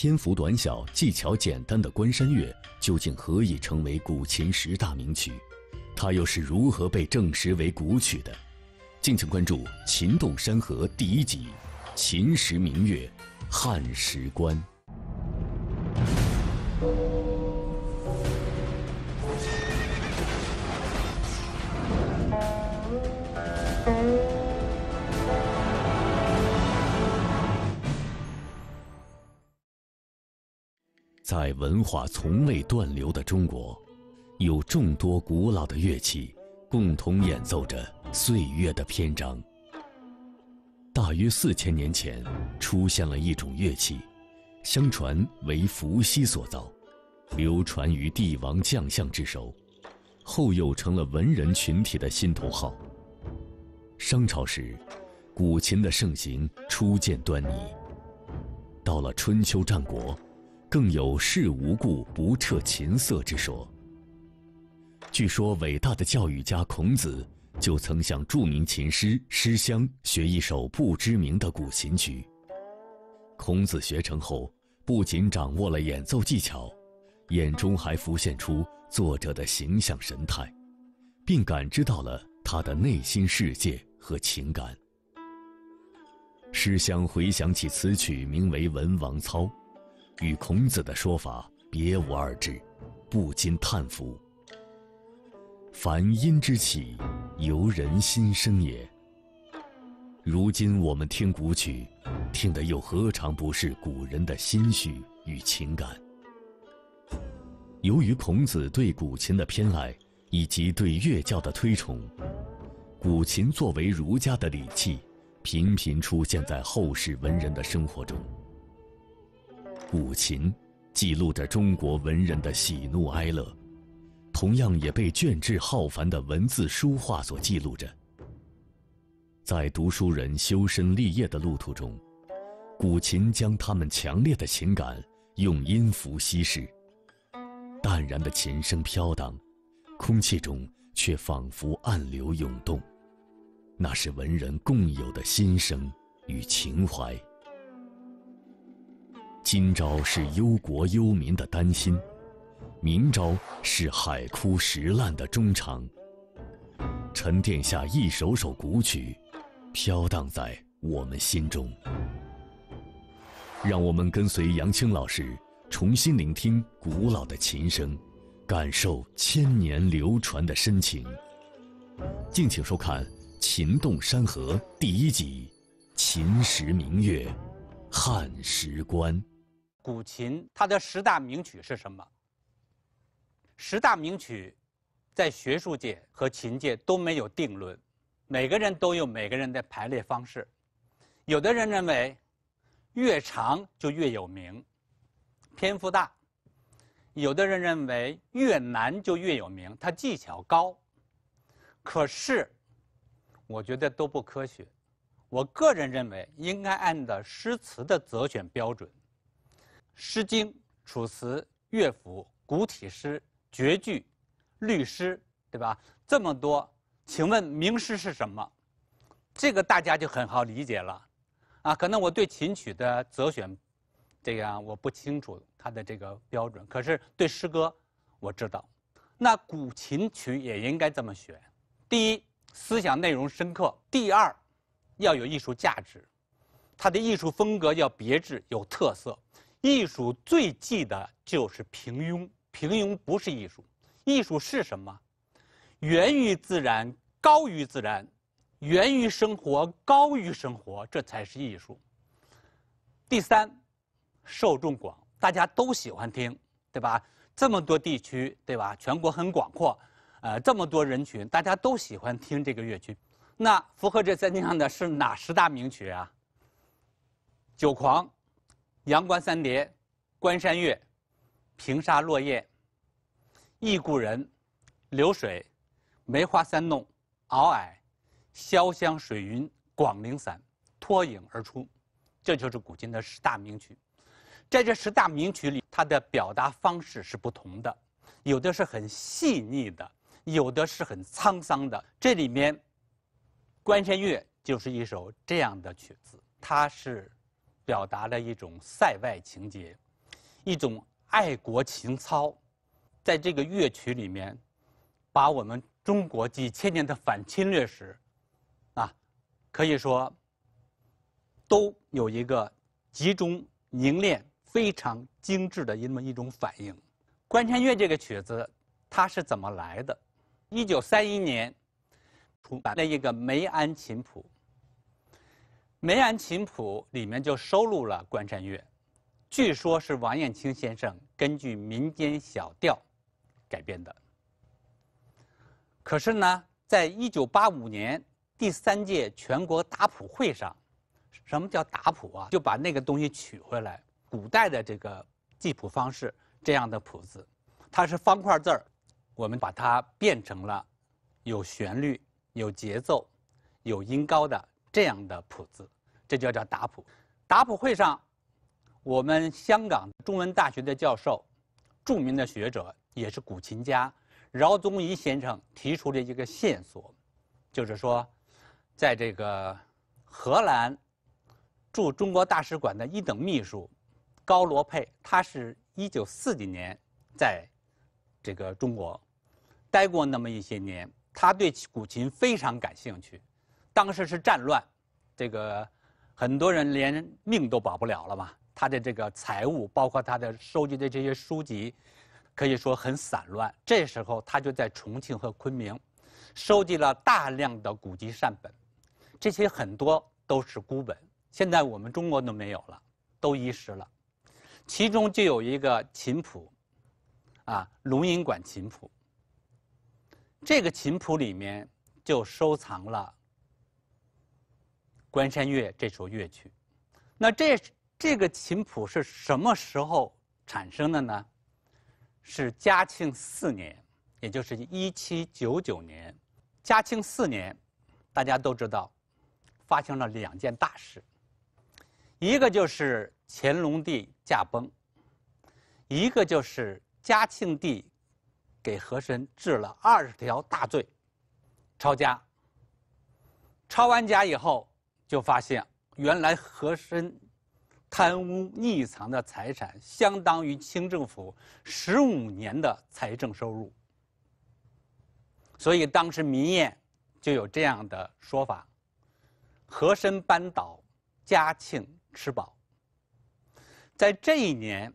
篇幅短小、技巧简单的《关山月》，究竟何以成为古琴十大名曲？它又是如何被证实为古曲的？敬请关注《琴动山河》第一集《秦时明月，汉时关》。在文化从未断流的中国，有众多古老的乐器共同演奏着岁月的篇章。大约四千年前，出现了一种乐器，相传为伏羲所造，流传于帝王将相之手，后又成了文人群体的心头好。商朝时，古琴的盛行初见端倪。到了春秋战国。更有“事无故，不彻琴瑟”之说。据说，伟大的教育家孔子就曾向著名琴师师襄学一首不知名的古琴曲。孔子学成后，不仅掌握了演奏技巧，眼中还浮现出作者的形象神态，并感知到了他的内心世界和情感。师襄回想起此曲名为《文王操》。与孔子的说法别无二致，不禁叹服。凡音之起，由人心生也。如今我们听古曲，听的又何尝不是古人的心绪与情感？由于孔子对古琴的偏爱，以及对乐教的推崇，古琴作为儒家的礼器，频频出现在后世文人的生活中。古琴记录着中国文人的喜怒哀乐，同样也被卷帙浩繁的文字书画所记录着。在读书人修身立业的路途中，古琴将他们强烈的情感用音符稀释，淡然的琴声飘荡，空气中却仿佛暗流涌动，那是文人共有的心声与情怀。今朝是忧国忧民的担心，明朝是海枯石烂的衷肠。沉淀下一首首古曲，飘荡在我们心中。让我们跟随杨青老师，重新聆听古老的琴声，感受千年流传的深情。敬请收看《琴动山河》第一集，《秦时明月，汉时关》。古琴它的十大名曲是什么？十大名曲，在学术界和琴界都没有定论，每个人都有每个人的排列方式。有的人认为越长就越有名，篇幅大；有的人认为越难就越有名，它技巧高。可是我觉得都不科学。我个人认为应该按照诗词的择选标准。《诗经》《楚辞》《乐府》古体诗、绝句、律诗，对吧？这么多，请问名诗是什么？这个大家就很好理解了，啊，可能我对琴曲的择选，这样我不清楚它的这个标准，可是对诗歌我知道。那古琴曲也应该这么选：第一，思想内容深刻；第二，要有艺术价值，它的艺术风格要别致、有特色。艺术最忌的就是平庸，平庸不是艺术，艺术是什么？源于自然，高于自然，源于生活，高于生活，这才是艺术。第三，受众广，大家都喜欢听，对吧？这么多地区，对吧？全国很广阔，呃，这么多人群，大家都喜欢听这个乐曲。那符合这三项的是哪十大名曲啊？《酒狂》。《阳关三叠》《关山月》《平沙落雁》《忆故人》《流水》《梅花三弄》《敖霭》《潇湘水云》《广陵散》脱颖而出，这就是古今的十大名曲。在这十大名曲里，它的表达方式是不同的，有的是很细腻的，有的是很沧桑的。这里面，《关山月》就是一首这样的曲子，它是。表达了一种塞外情节，一种爱国情操，在这个乐曲里面，把我们中国几千年的反侵略史，啊，可以说都有一个集中凝练、非常精致的那么一种反应。《关山月》这个曲子，它是怎么来的？一九三一年出版了一个梅庵琴谱。梅庵琴谱里面就收录了《关山月》，据说是王彦卿先生根据民间小调改编的。可是呢，在一九八五年第三届全国打谱会上，什么叫打谱啊？就把那个东西取回来，古代的这个记谱方式，这样的谱子，它是方块字儿，我们把它变成了有旋律、有节奏、有音高的。这样的谱子，这就叫打谱。打谱会上，我们香港中文大学的教授、著名的学者，也是古琴家饶宗颐先生提出了一个线索，就是说，在这个荷兰驻中国大使馆的一等秘书高罗佩，他是一九四几年在这个中国待过那么一些年，他对古琴非常感兴趣。当时是战乱，这个很多人连命都保不了了嘛。他的这个财物，包括他的收集的这些书籍，可以说很散乱。这时候他就在重庆和昆明，收集了大量的古籍善本，这些很多都是孤本，现在我们中国都没有了，都遗失了。其中就有一个琴谱，啊，《龙吟馆琴谱》。这个琴谱里面就收藏了。《关山月》这首乐曲，那这这个琴谱是什么时候产生的呢？是嘉庆四年，也就是一七九九年。嘉庆四年，大家都知道，发生了两件大事，一个就是乾隆帝驾崩，一个就是嘉庆帝给和珅治了二十条大罪，抄家。抄完家以后。就发现，原来和珅贪污匿藏的财产相当于清政府十五年的财政收入。所以当时民谚就有这样的说法：“和珅扳倒，嘉庆吃饱。”在这一年，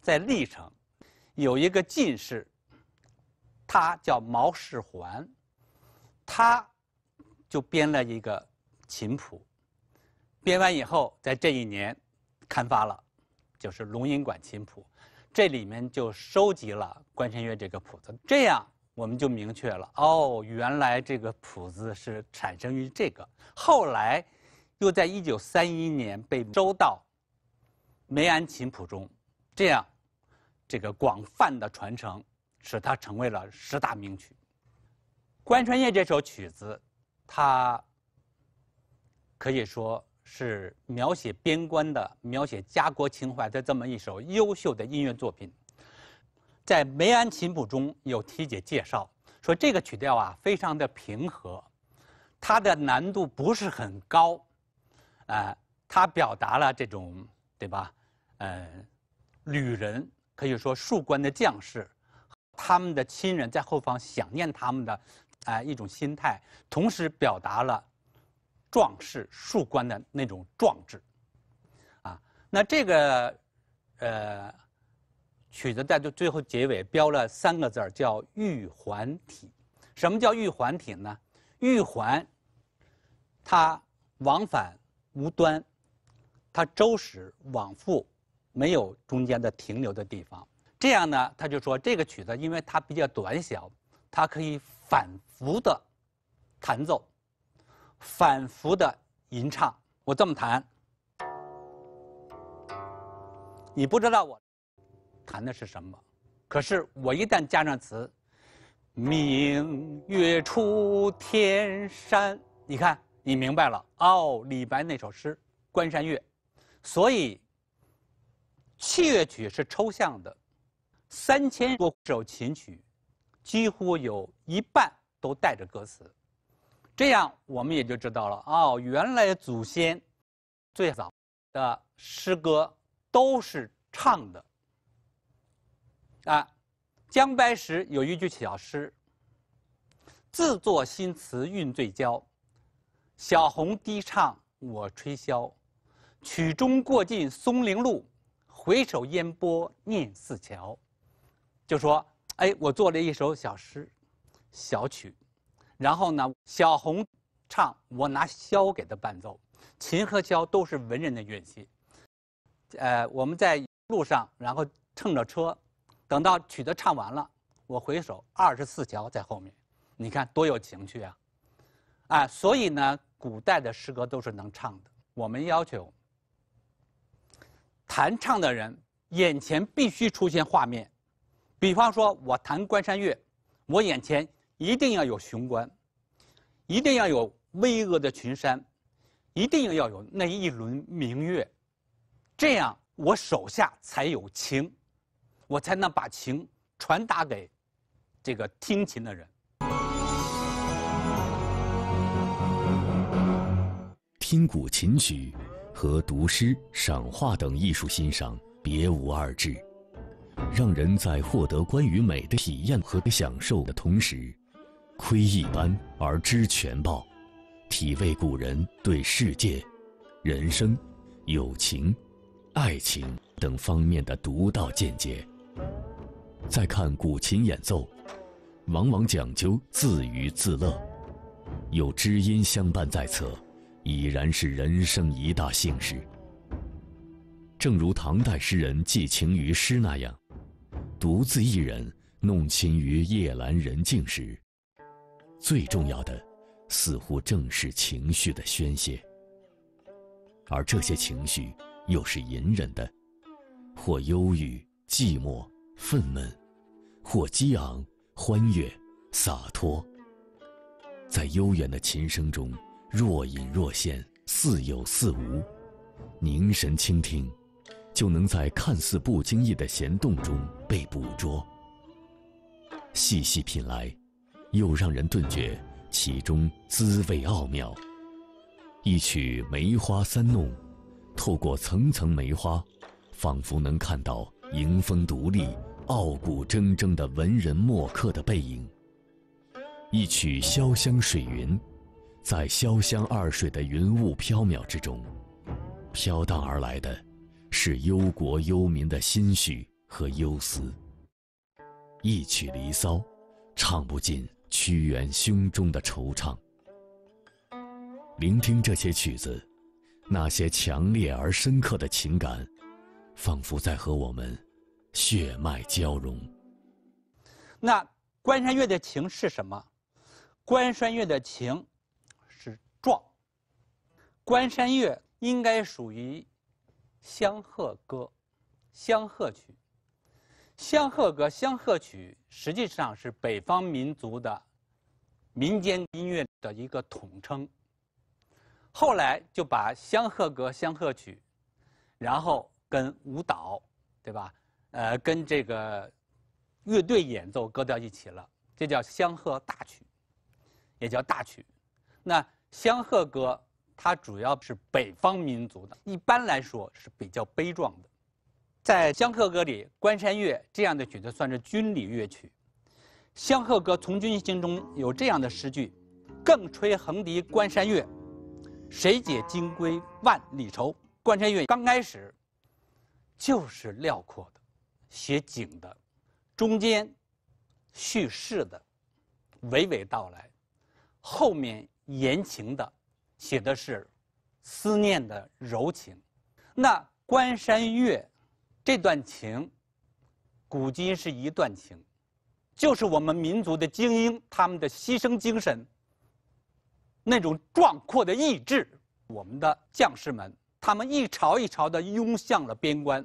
在历城有一个进士，他叫毛世环，他就编了一个。琴谱编完以后，在这一年刊发了，就是《龙吟馆琴谱》，这里面就收集了《关山月》这个谱子。这样我们就明确了，哦，原来这个谱子是产生于这个。后来，又在一九三一年被收到《梅庵琴谱》中，这样这个广泛的传承，使它成为了十大名曲。《关山月》这首曲子，它。可以说是描写边关的、描写家国情怀的这么一首优秀的音乐作品，在梅庵琴谱中有题解介绍，说这个曲调啊非常的平和，它的难度不是很高，啊，它表达了这种对吧，嗯，旅人可以说戍关的将士，他们的亲人在后方想念他们的，啊一种心态，同时表达了。壮士戍关的那种壮志，啊，那这个，呃，曲子在最最后结尾标了三个字儿，叫“玉环体”。什么叫“玉环体”呢？玉环，它往返无端，它周时往复，没有中间的停留的地方。这样呢，他就说这个曲子，因为它比较短小，它可以反复的弹奏。反复的吟唱，我这么弹，你不知道我弹的是什么。可是我一旦加上词，“明月出天山”，你看，你明白了哦。李白那首诗《关山月》，所以器乐曲是抽象的，三千多首琴曲，几乎有一半都带着歌词。这样我们也就知道了哦，原来祖先最早的诗歌都是唱的啊。姜白石有一句小诗：“自作新词韵最娇，小红低唱我吹箫，曲终过尽松林路，回首烟波念似桥。”就说，哎，我做了一首小诗，小曲。然后呢，小红唱，我拿箫给她伴奏，琴和箫都是文人的乐器。呃，我们在路上，然后乘着车，等到曲子唱完了，我回首二十四桥在后面，你看多有情趣啊！啊，所以呢，古代的诗歌都是能唱的。我们要求弹唱的人眼前必须出现画面，比方说我弹《关山月》，我眼前。一定要有雄关，一定要有巍峨的群山，一定要有那一轮明月，这样我手下才有情，我才能把情传达给这个听琴的人。听古琴曲和读诗、赏画等艺术欣赏别无二致，让人在获得关于美的体验和享受的同时。窥一斑而知全豹，体味古人对世界、人生、友情、爱情等方面的独到见解。再看古琴演奏，往往讲究自娱自乐，有知音相伴在侧，已然是人生一大幸事。正如唐代诗人寄情于诗那样，独自一人弄琴于夜阑人静时。最重要的，似乎正是情绪的宣泄，而这些情绪又是隐忍的，或忧郁、寂寞、愤懑，或激昂、欢悦、洒脱，在悠远的琴声中若隐若现、似有似无，凝神倾听，就能在看似不经意的弦动中被捕捉，细细品来。又让人顿觉其中滋味奥妙。一曲《梅花三弄》，透过层层梅花，仿佛能看到迎风独立、傲骨铮铮的文人墨客的背影。一曲《潇湘水云》，在潇湘二水的云雾飘渺之中，飘荡而来的是忧国忧民的心绪和忧思。一曲《离骚》，唱不尽。屈原胸中的惆怅。聆听这些曲子，那些强烈而深刻的情感，仿佛在和我们血脉交融。那《关山月》的情是什么？《关山月》的情是壮。《关山月》应该属于相和歌、相和曲。香鹤歌、香鹤曲实际上是北方民族的民间音乐的一个统称。后来就把香鹤歌、香鹤曲，然后跟舞蹈，对吧？呃，跟这个乐队演奏搁到一起了，这叫香鹤大曲，也叫大曲。那香鹤歌它主要是北方民族的，一般来说是比较悲壮的。在《相鹤歌》里，《关山月》这样的曲子算是军旅乐曲，《相鹤歌从军行》中有这样的诗句：“更吹横笛关山月，谁解金闺万里愁？”《关山月》刚开始就是辽阔的，写景的；中间叙事的，娓娓道来；后面言情的，写的是思念的柔情。那《关山月》。这段情，古今是一段情，就是我们民族的精英，他们的牺牲精神，那种壮阔的意志，我们的将士们，他们一朝一朝的拥向了边关。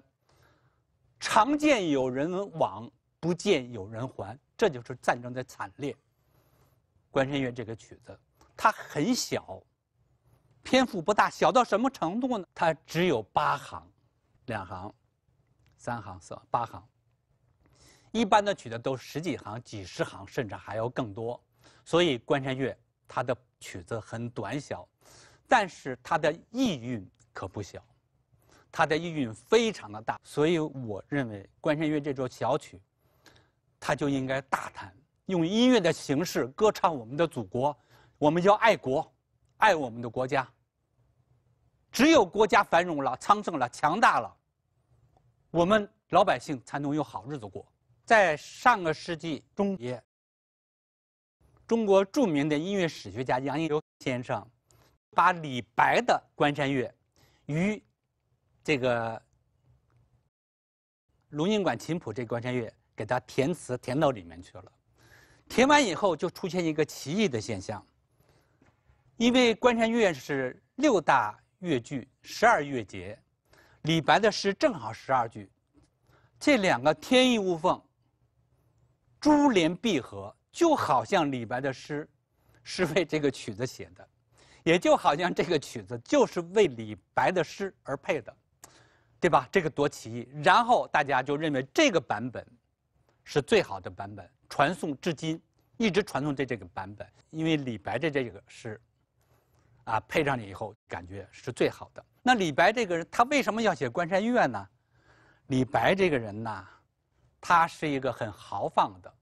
常见有人往，不见有人还，这就是战争的惨烈。《关山月》这个曲子，它很小，篇幅不大小到什么程度呢？它只有八行，两行。三行色，八行，一般的曲子都十几行、几十行，甚至还要更多。所以《关山月》它的曲子很短小，但是它的意蕴可不小，它的意蕴非常的大。所以我认为《关山月》这首小曲，它就应该大谈，用音乐的形式歌唱我们的祖国，我们要爱国，爱我们的国家。只有国家繁荣了、昌盛了、强大了。我们老百姓才能有好日子过。在上个世纪中叶，中国著名的音乐史学家杨应浏先生，把李白的《关山月》与这个《龙琴馆琴谱》这《关山月》给它填词填到里面去了。填完以后，就出现一个奇异的现象。因为《关山月》是六大乐句，十二乐节。李白的诗正好十二句，这两个天衣无缝、珠联璧合，就好像李白的诗是为这个曲子写的，也就好像这个曲子就是为李白的诗而配的，对吧？这个多奇异！然后大家就认为这个版本是最好的版本，传颂至今，一直传颂这这个版本，因为李白的这个诗，啊，配上你以后感觉是最好的。那李白这个人，他为什么要写《关山月》呢？李白这个人呐，他是一个很豪放的，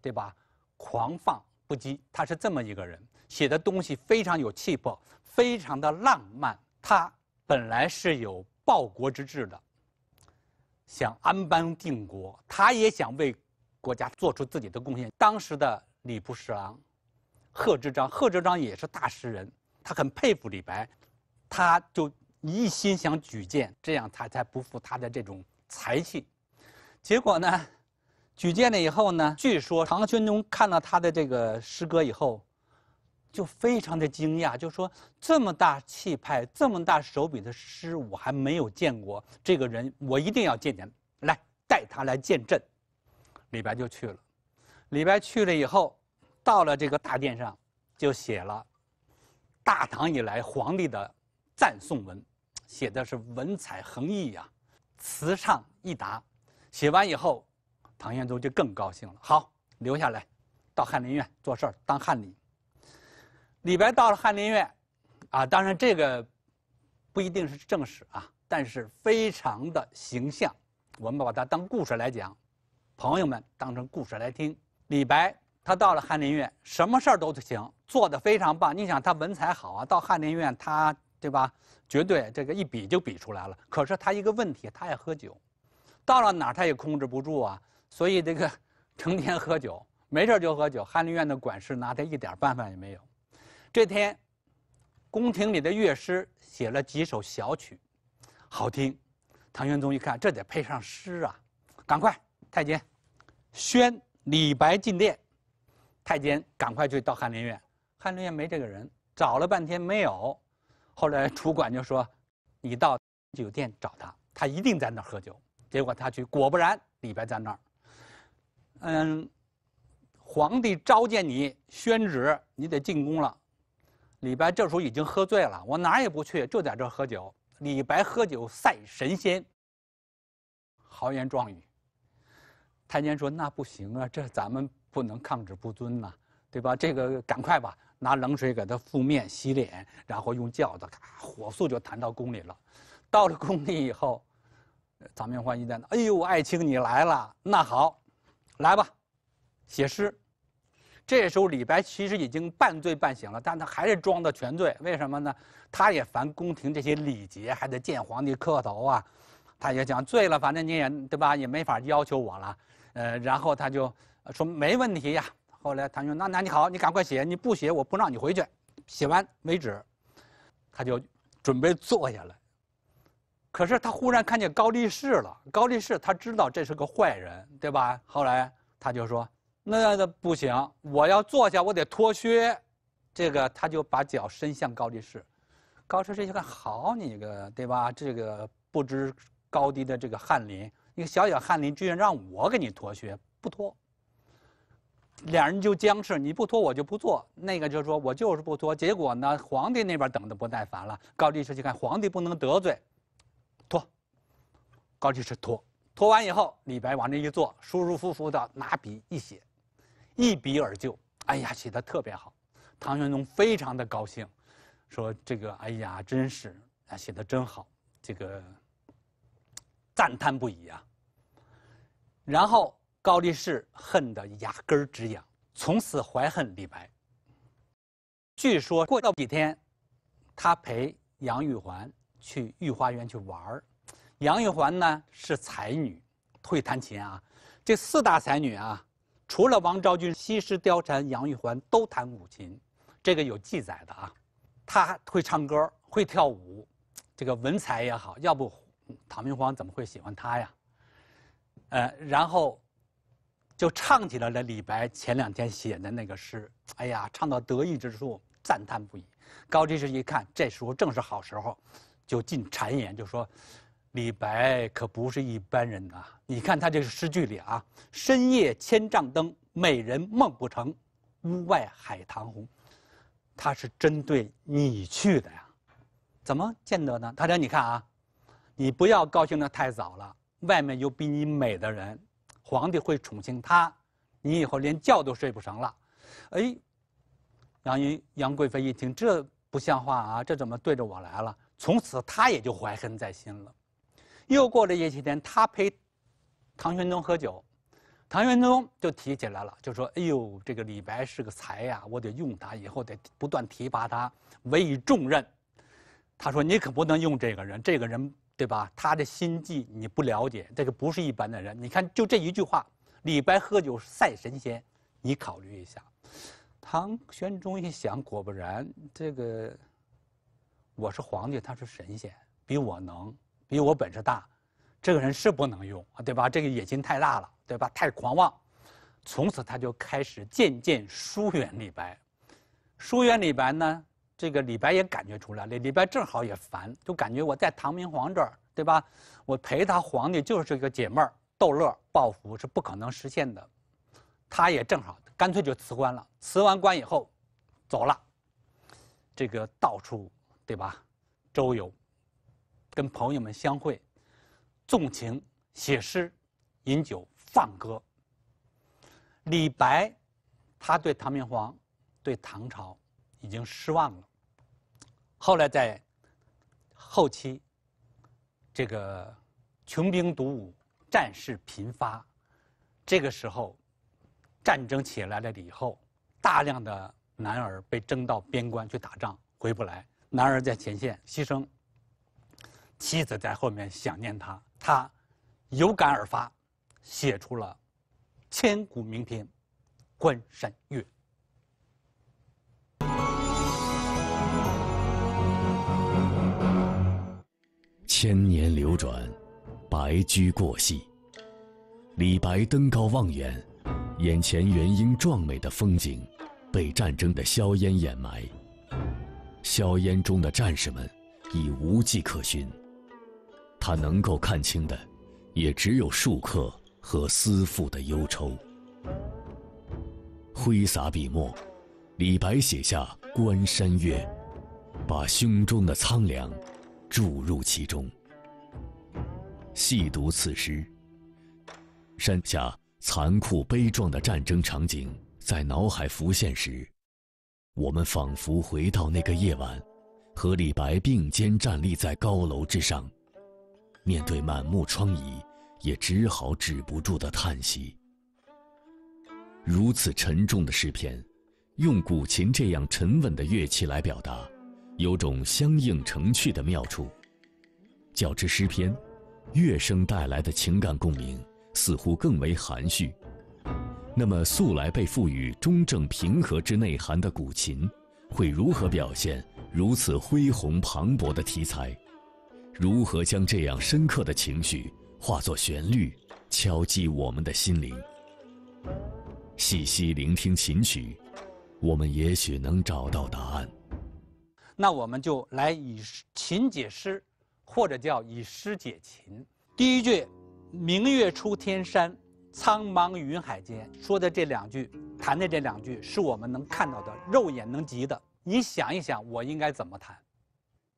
对吧？狂放不羁，他是这么一个人，写的东西非常有气魄，非常的浪漫。他本来是有报国之志的，想安邦定国，他也想为国家做出自己的贡献。当时的礼部侍郎贺知章，贺知章也是大诗人，他很佩服李白，他就。你一心想举荐，这样他才不负他的这种才气。结果呢，举荐了以后呢，据说唐玄宗看到他的这个诗歌以后，就非常的惊讶，就说：“这么大气派，这么大手笔的诗，我还没有见过。这个人，我一定要见见，来带他来见朕。”李白就去了。李白去了以后，到了这个大殿上，就写了《大唐以来皇帝的赞颂文》。写的是文采横溢呀，词畅意达。写完以后，唐玄宗就更高兴了。好，留下来，到翰林院做事儿，当翰林。李白到了翰林院，啊，当然这个，不一定是正史啊，但是非常的形象。我们把它当故事来讲，朋友们当成故事来听。李白他到了翰林院，什么事儿都行，做得非常棒。你想他文采好啊，到翰林院他。对吧？绝对这个一比就比出来了。可是他一个问题，他爱喝酒，到了哪儿他也控制不住啊。所以这个 成天喝酒，没事就喝酒。翰林院的管事拿他一点办法也没有。这天，宫廷里的乐师写了几首小曲，好听。唐玄宗一看，这得配上诗啊，赶快太监宣李白进殿。太监赶快去到翰林院，翰林院没这个人，找了半天没有。后来，主管就说：“你到酒店找他，他一定在那儿喝酒。”结果他去，果不然，李白在那儿。嗯，皇帝召见你，宣旨，你得进宫了。李白这时候已经喝醉了，我哪也不去，就在这喝酒。李白喝酒赛神仙，豪言壮语。太监说：“那不行啊，这咱们不能抗旨不遵呐，对吧？这个赶快吧。”拿冷水给他敷面、洗脸，然后用轿子咔，火速就弹到宫里了。到了宫里以后，长明换衣见，哎呦，爱卿你来了，那好，来吧，写诗。这时候李白其实已经半醉半醒了，但他还是装的全醉。为什么呢？他也烦宫廷这些礼节，还得见皇帝磕头啊。他也讲醉了，反正你也对吧，也没法要求我了。呃，然后他就说没问题呀。后来，唐兄，那那你好，你赶快写，你不写，我不让你回去。写完为止，他就准备坐下来。可是他忽然看见高力士了，高力士他知道这是个坏人，对吧？后来他就说：“那那不行，我要坐下，我得脱靴。”这个他就把脚伸向高力士。高力士一看，好你个，对吧？这个不知高低的这个翰林，一个小小翰林居然让我给你脱靴，不脱。两人就僵持，你不脱我就不做。那个就是说我就是不脱。结果呢，皇帝那边等的不耐烦了，高力士就看皇帝不能得罪，脱。高力士脱，脱完以后，李白往这一坐，舒舒服服的拿笔一写，一笔而就。哎呀，写的特别好。唐玄宗非常的高兴，说这个哎呀真是啊，写的真好，这个赞叹不已啊。然后。高力士恨得牙根儿直痒，从此怀恨李白。据说过了几天，他陪杨玉环去御花园去玩儿。杨玉环呢是才女，会弹琴啊。这四大才女啊，除了王昭君、西施、貂蝉、杨玉环都弹古琴，这个有记载的啊。她会唱歌，会跳舞，这个文采也好。要不唐明皇怎么会喜欢她呀？呃，然后。就唱起来了李白前两天写的那个诗，哎呀，唱到得意之处，赞叹不已。高力士一看，这时候正是好时候，就进谗言，就说：“李白可不是一般人呐，你看他这个诗句里啊，‘深夜千帐灯，美人梦不成，屋外海棠红’，他是针对你去的呀，怎么见得呢？”他说：“你看啊，你不要高兴得太早了，外面有比你美的人。”皇帝会宠幸他，你以后连觉都睡不成了。哎，杨一杨贵妃一听，这不像话啊，这怎么对着我来了？从此他也就怀恨在心了。又过了一些天，他陪唐玄宗喝酒，唐玄宗就提起来了，就说：“哎呦，这个李白是个才呀，我得用他，以后得不断提拔他，委以重任。”他说：“你可不能用这个人，这个人。”对吧？他的心计你不了解，这个不是一般的人。你看，就这一句话，李白喝酒赛神仙，你考虑一下。唐玄宗一想，果不然，这个我是皇帝，他是神仙，比我能，比我本事大，这个人是不能用，对吧？这个野心太大了，对吧？太狂妄。从此他就开始渐渐疏远李白，疏远李白呢。这个李白也感觉出来了，李白正好也烦，就感觉我在唐明皇这儿，对吧？我陪他皇帝就是这个解闷儿、逗乐、报复是不可能实现的。他也正好干脆就辞官了。辞完官以后，走了。这个到处，对吧？周游，跟朋友们相会，纵情写诗，饮酒放歌。李白，他对唐明皇，对唐朝。已经失望了。后来在后期，这个穷兵黩武、战事频发，这个时候战争起来了以后，大量的男儿被征到边关去打仗，回不来。男儿在前线牺牲，妻子在后面想念他，他有感而发，写出了千古名篇《关山月》。千年流转，白驹过隙。李白登高望远，眼前原应壮美的风景，被战争的硝烟掩埋。硝烟中的战士们已无迹可寻，他能够看清的，也只有戍客和思妇的忧愁。挥洒笔墨，李白写下《关山月》，把胸中的苍凉。注入其中。细读此诗，山下残酷悲壮的战争场景在脑海浮现时，我们仿佛回到那个夜晚，和李白并肩站立在高楼之上，面对满目疮痍，也只好止不住的叹息。如此沉重的诗篇，用古琴这样沉稳的乐器来表达。有种相映成趣的妙处，较之诗篇，乐声带来的情感共鸣似乎更为含蓄。那么，素来被赋予中正平和之内涵的古琴，会如何表现如此恢宏磅礴的题材？如何将这样深刻的情绪化作旋律，敲击我们的心灵？细细聆听琴曲，我们也许能找到答案。那我们就来以琴解诗，或者叫以诗解琴。第一句“明月出天山，苍茫云海间”，说的这两句，弹的这两句是我们能看到的、肉眼能及的。你想一想，我应该怎么弹？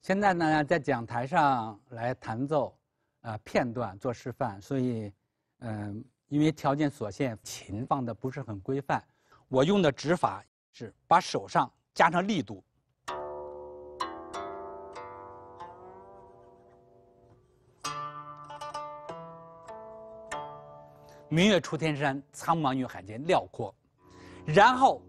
现在呢，在讲台上来弹奏，呃，片段做示范。所以，嗯，因为条件所限，琴放的不是很规范。我用的指法是把手上加上力度。明月出天山，苍茫云海间，辽阔。然后，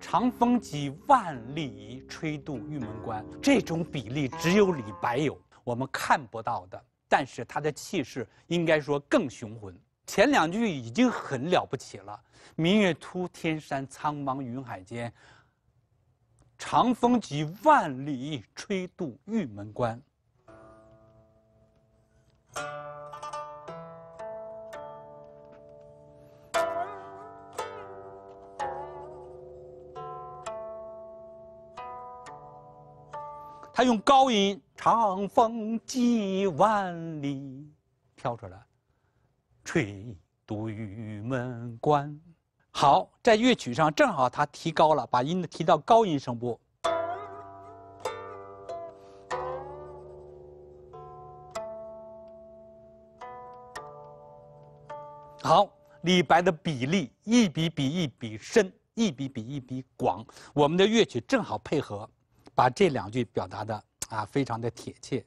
长风几万里，吹度玉门关。这种比例只有李白有，我们看不到的。但是他的气势，应该说更雄浑。前两句已经很了不起了。明月出天山，苍茫云海间。长风几万里，吹度玉门关。他用高音“长风几万里”飘出来，吹玉门关。好，在乐曲上正好他提高了，把音提到高音声部。好，李白的比例一笔比一笔深，一笔比一笔广，我们的乐曲正好配合。把这两句表达的啊，非常的贴切。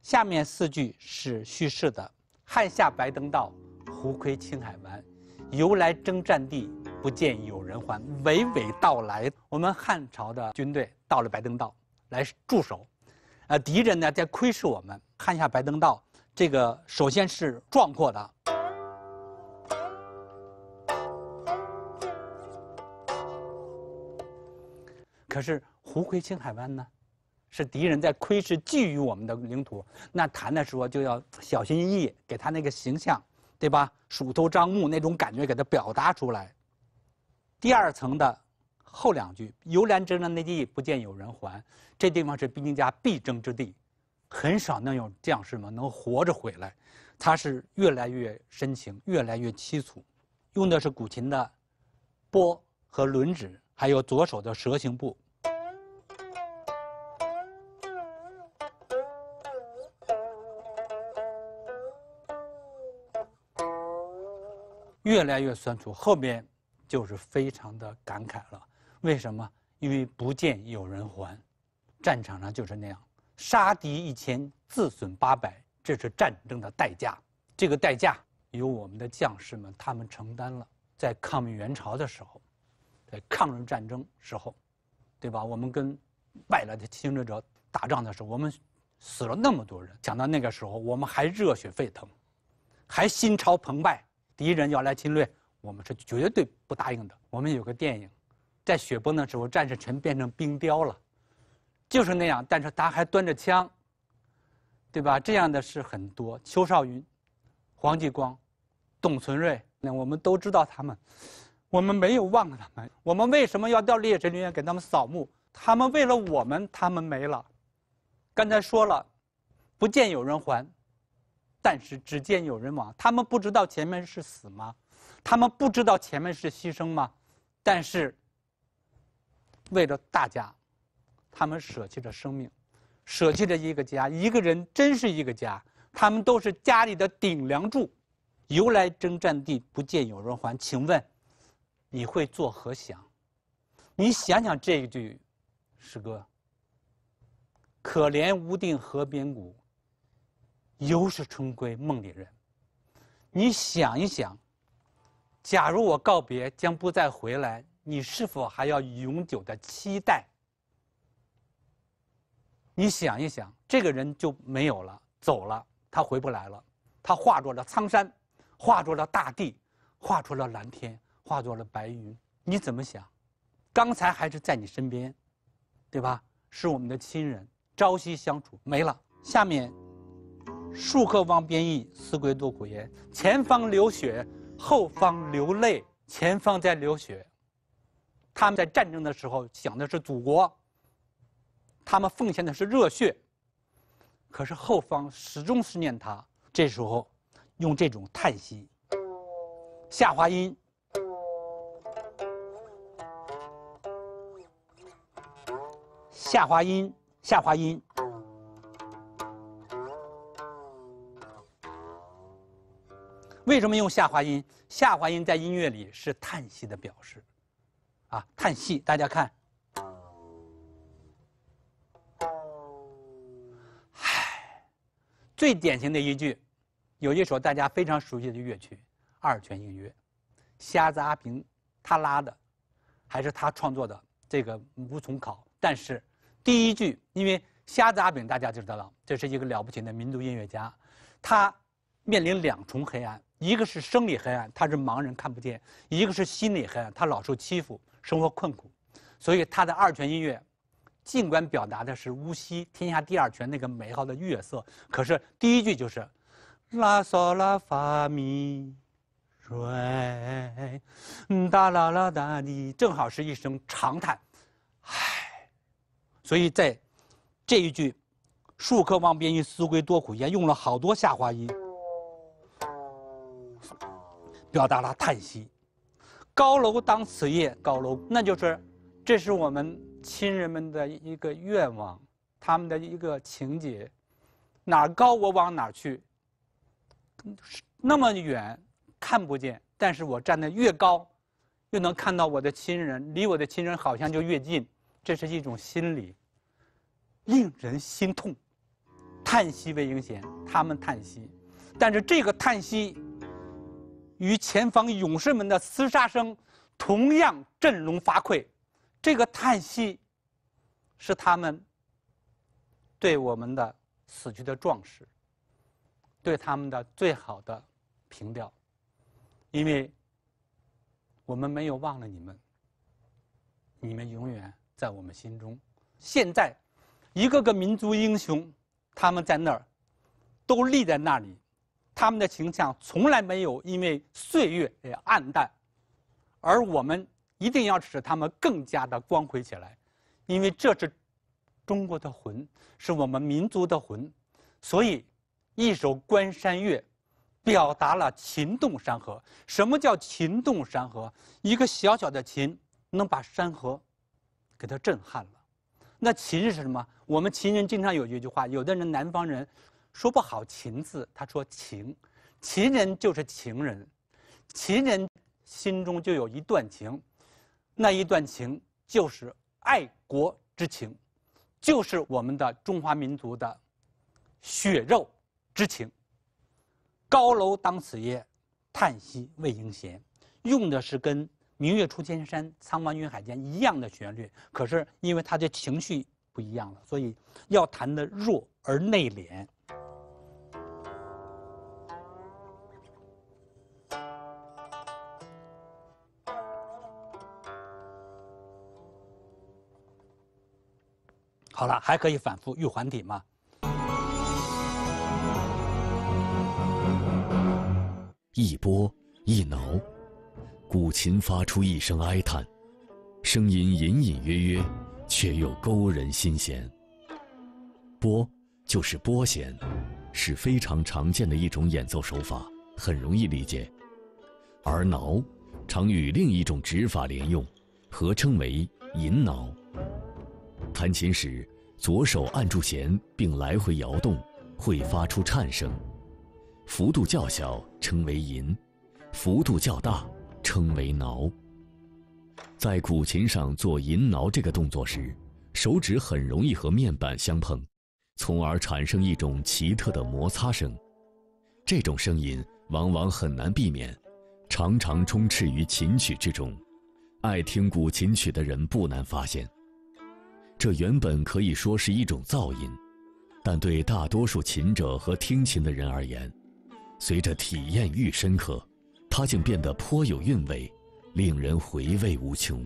下面四句是叙事的：汉下白登道，胡窥青海湾。由来征战地，不见有人还。娓娓道来，我们汉朝的军队到了白登道来驻守，呃，敌人呢在窥视我们。汉下白登道，这个首先是壮阔的。可是胡窥青海湾呢，是敌人在窥视觊觎我们的领土。那谈的时候就要小心翼翼，给他那个形象，对吧？鼠头张目那种感觉给他表达出来。第二层的后两句，犹兰征战内地，不见有人还。这地方是兵家必争之地，很少能有将士们能活着回来。他是越来越深情，越来越凄楚，用的是古琴的拨和轮指，还有左手的蛇形步。越来越酸楚，后面就是非常的感慨了。为什么？因为不见有人还。战场上就是那样，杀敌一千，自损八百，这是战争的代价。这个代价由我们的将士们他们承担了。在抗美援朝的时候，在抗日战争时候，对吧？我们跟外来的侵略者打仗的时候，我们死了那么多人。想到那个时候，我们还热血沸腾，还心潮澎湃。敌人要来侵略，我们是绝对不答应的。我们有个电影，在雪崩的时候，战士全变成冰雕了，就是那样。但是他还端着枪，对吧？这样的事很多。邱少云、黄继光、董存瑞，那我们都知道他们，我们没有忘了他们。我们为什么要到烈士陵园给他们扫墓？他们为了我们，他们没了。刚才说了，不见有人还。但是只见有人亡，他们不知道前面是死吗？他们不知道前面是牺牲吗？但是，为了大家，他们舍弃了生命，舍弃了一个家，一个人真是一个家。他们都是家里的顶梁柱。由来征战地，不见有人还。请问，你会作何想？你想想这一句诗歌：可怜无定河边骨。犹是春归梦里人，你想一想，假如我告别将不再回来，你是否还要永久的期待？你想一想，这个人就没有了，走了，他回不来了，他化作了苍山，化作了大地，化作了蓝天，化作了白云，你怎么想？刚才还是在你身边，对吧？是我们的亲人，朝夕相处，没了。下面。戍客望边邑，思归多苦颜。前方流血，后方流泪。前方在流血，他们在战争的时候想的是祖国，他们奉献的是热血。可是后方始终思念他。这时候，用这种叹息，下滑音，下滑音，下滑音。为什么用下滑音？下滑音在音乐里是叹息的表示，啊，叹息。大家看，唉，最典型的一句，有一首大家非常熟悉的乐曲，《二泉映月》，瞎子阿平他拉的，还是他创作的，这个无从考。但是第一句，因为瞎子阿炳大家就知道了，这是一个了不起的民族音乐家，他面临两重黑暗。一个是生理黑暗，他是盲人看不见；一个是心理黑暗，他老受欺负，生活困苦。所以他的《二泉映月》，尽管表达的是无锡天下第二泉那个美好的月色，可是第一句就是“拉嗦拉发咪瑞”，“哒啦啦哒的”，正好是一声长叹，唉。所以在这一句“戍客望边邑，思归多苦颜”用了好多下滑音。表达了叹息，高楼当此夜，高楼那就是，这是我们亲人们的一个愿望，他们的一个情节，哪高我往哪去。那么远，看不见，但是我站得越高，又能看到我的亲人，离我的亲人好像就越近，这是一种心理。令人心痛，叹息为英贤，他们叹息，但是这个叹息。与前方勇士们的厮杀声同样振聋发聩，这个叹息，是他们对我们的死去的壮士，对他们的最好的凭吊，因为我们没有忘了你们，你们永远在我们心中。现在，一个个民族英雄，他们在那儿，都立在那里。他们的形象从来没有因为岁月而暗淡，而我们一定要使他们更加的光辉起来，因为这是中国的魂，是我们民族的魂。所以，一首《关山月》表达了“琴动山河”。什么叫“琴动山河”？一个小小的琴能把山河给它震撼了。那琴是什么？我们秦人经常有一句话，有的人南方人。说不好“情”字，他说“情”，秦人就是情人，秦人心中就有一段情，那一段情就是爱国之情，就是我们的中华民族的血肉之情。高楼当此夜，叹息未应闲。用的是跟“明月出天山，苍茫云海间”一样的旋律，可是因为他的情绪不一样了，所以要弹的弱而内敛。好了，还可以反复玉环底吗？一拨一挠，古琴发出一声哀叹，声音隐隐约约，却又勾人心弦。拨就是拨弦，是非常常见的一种演奏手法，很容易理解。而挠常与另一种指法连用，合称为银挠。弹琴时。左手按住弦并来回摇动，会发出颤声，幅度较小称为吟，幅度较大称为挠。在古琴上做吟挠这个动作时，手指很容易和面板相碰，从而产生一种奇特的摩擦声。这种声音往往很难避免，常常充斥于琴曲之中。爱听古琴曲的人不难发现。这原本可以说是一种噪音，但对大多数琴者和听琴的人而言，随着体验愈深刻，它竟变得颇有韵味，令人回味无穷。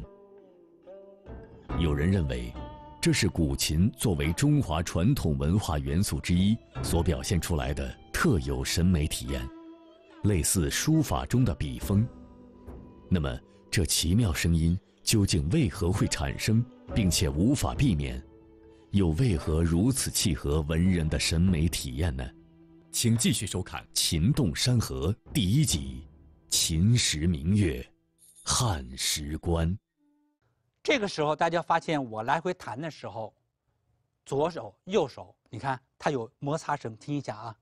有人认为，这是古琴作为中华传统文化元素之一所表现出来的特有审美体验，类似书法中的笔锋。那么，这奇妙声音究竟为何会产生？并且无法避免，又为何如此契合文人的审美体验呢？请继续收看《秦动山河》第一集，《秦时明月，汉时关》。这个时候，大家发现我来回弹的时候，左手、右手，你看它有摩擦声，听一下啊，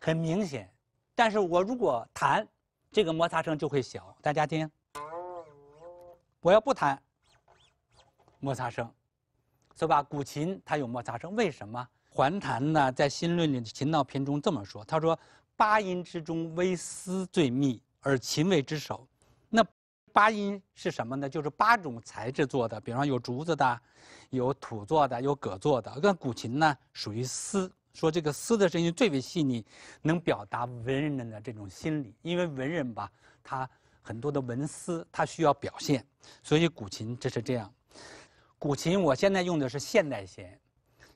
很明显。但是我如果弹，这个摩擦声就会小，大家听。我要不弹，摩擦声，是吧？古琴它有摩擦声，为什么？环弹呢，在《新论》里《的《琴道篇》中这么说，他说：“八音之中，微丝最密，而琴为之首。”那八音是什么呢？就是八种材质做的，比方有竹子的，有土做的，有革做的。那古琴呢，属于丝。说这个丝的声音最为细腻，能表达文人的这种心理。因为文人吧，他很多的文思，他需要表现，所以古琴这是这样。古琴我现在用的是现代弦，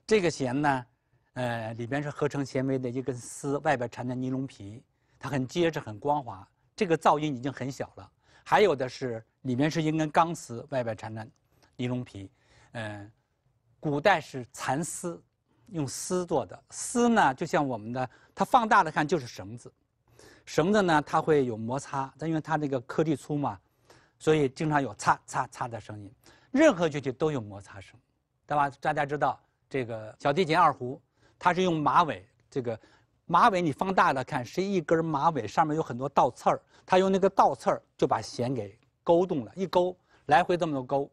这个弦呢，呃，里边是合成纤维的一根丝，外边缠着尼龙皮，它很结实、很光滑。这个噪音已经很小了。还有的是里面是一根钢丝，外边缠着尼龙皮。嗯，古代是蚕丝。用丝做的丝呢，就像我们的，它放大了看就是绳子，绳子呢它会有摩擦，因为它那个颗粒粗嘛，所以经常有擦擦擦的声音。任何乐器都有摩擦声，对吧？大家知道这个小提琴、二胡，它是用马尾，这个马尾你放大了看是一根马尾，上面有很多倒刺儿，它用那个倒刺儿就把弦给勾动了，一勾来回这么多勾，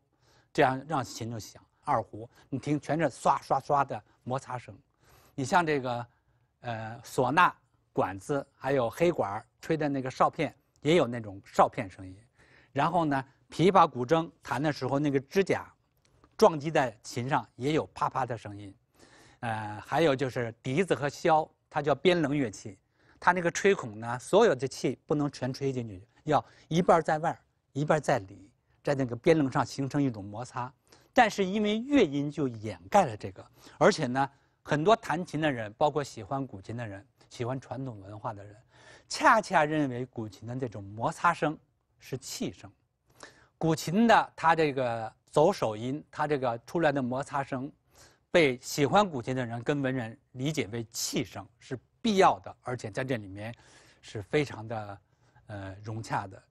这样让琴就响。二胡，你听，全是唰唰唰的摩擦声。你像这个，呃，唢呐、管子，还有黑管吹的那个哨片，也有那种哨片声音。然后呢，琵琶、古筝弹的时候，那个指甲撞击在琴上，也有啪啪的声音。呃，还有就是笛子和箫，它叫边棱乐器，它那个吹孔呢，所有的气不能全吹进去，要一半在外，一半在里，在那个边棱上形成一种摩擦。但是因为乐音就掩盖了这个，而且呢，很多弹琴的人，包括喜欢古琴的人、喜欢传统文化的人，恰恰认为古琴的这种摩擦声是气声。古琴的它这个走手音，它这个出来的摩擦声，被喜欢古琴的人跟文人理解为气声是必要的，而且在这里面是非常的呃融洽的。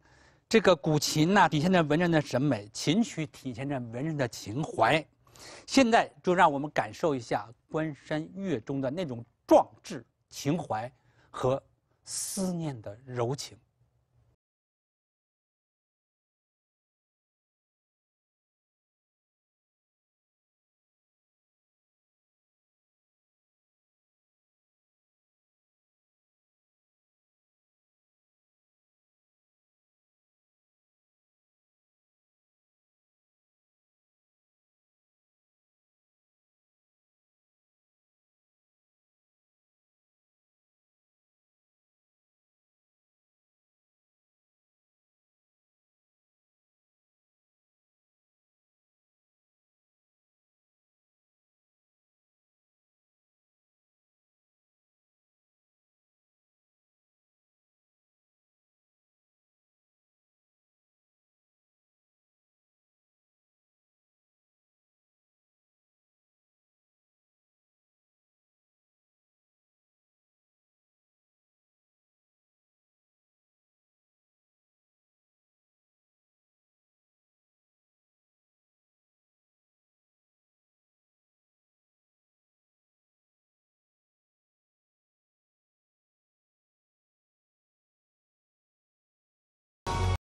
这个古琴呐，体现着文人的审美；琴曲体现着文人的情怀。现在就让我们感受一下《关山月》中的那种壮志情怀和思念的柔情。